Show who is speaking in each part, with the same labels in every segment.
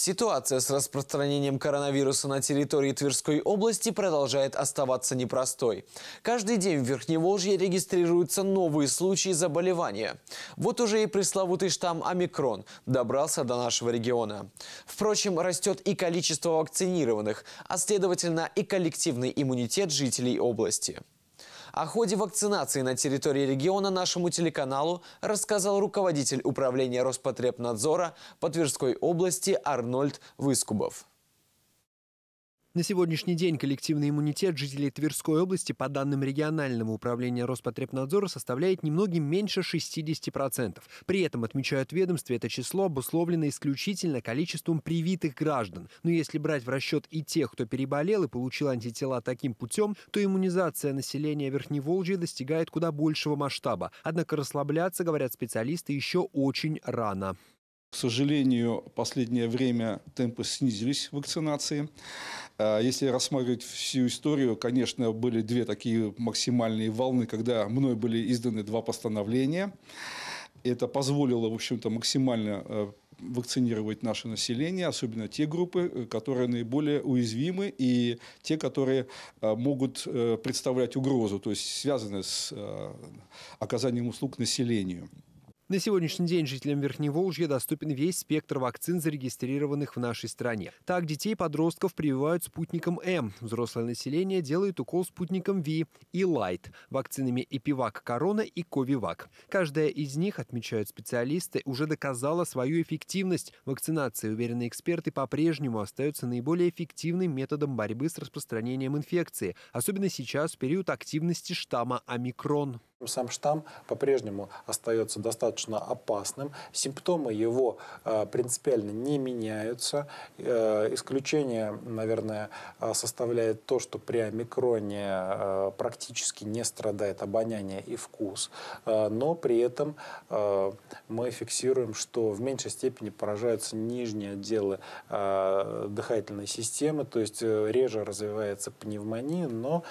Speaker 1: Ситуация с распространением коронавируса на территории Тверской области продолжает оставаться непростой. Каждый день в Верхневолжье регистрируются новые случаи заболевания. Вот уже и пресловутый штамм «Омикрон» добрался до нашего региона. Впрочем, растет и количество вакцинированных, а следовательно и коллективный иммунитет жителей области. О ходе вакцинации на территории региона нашему телеканалу рассказал руководитель управления Роспотребнадзора по Тверской области
Speaker 2: Арнольд Выскубов. На сегодняшний день коллективный иммунитет жителей Тверской области, по данным регионального управления Роспотребнадзора, составляет немногим меньше 60%. При этом, отмечают ведомстве, это число обусловлено исключительно количеством привитых граждан. Но если брать в расчет и тех, кто переболел и получил антитела таким путем, то иммунизация населения Верхневолжья достигает куда большего масштаба. Однако
Speaker 3: расслабляться, говорят специалисты, еще очень рано. К сожалению, в последнее время темпы снизились вакцинации. А, если рассматривать всю историю, конечно, были две такие максимальные волны, когда мной были изданы два постановления. Это позволило, в общем-то, максимально э, вакцинировать наше население, особенно те группы, э, которые наиболее уязвимы и те, которые э, могут представлять угрозу, то есть связаны с оказанием услуг населению.
Speaker 2: На сегодняшний день жителям Верхней Верхневолжья доступен весь спектр вакцин, зарегистрированных в нашей стране. Так, детей и подростков прививают спутником М, взрослое население делает укол спутником V и Light, вакцинами Эпивак Корона и Ковивак. Каждая из них, отмечают специалисты, уже доказала свою эффективность. Вакцинация, уверены эксперты, по-прежнему остается наиболее эффективным методом борьбы с распространением инфекции, особенно сейчас в период активности
Speaker 4: штамма омикрон. Сам штамм по-прежнему остается достаточно опасным. Симптомы его э, принципиально не меняются. Э, исключение, наверное, э, составляет то, что при омикроне практически не страдает обоняние и вкус. Но при этом мы фиксируем, что в меньшей степени поражаются нижние отделы дыхательной системы, то есть реже развивается пневмония, но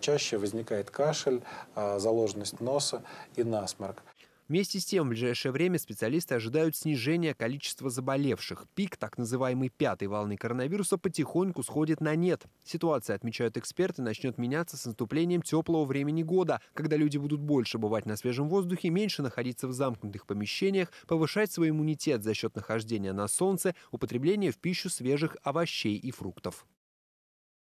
Speaker 4: чаще возникает кашель, заложенность расстройств носа и насморк.
Speaker 2: Вместе с тем, в ближайшее время специалисты ожидают снижения количества заболевших. Пик так называемой пятой волны коронавируса потихоньку сходит на нет. Ситуация, отмечают эксперты, начнет меняться с наступлением теплого времени года, когда люди будут больше бывать на свежем воздухе, меньше находиться в замкнутых помещениях, повышать свой иммунитет за счет нахождения на солнце, употребления в пищу свежих овощей и фруктов.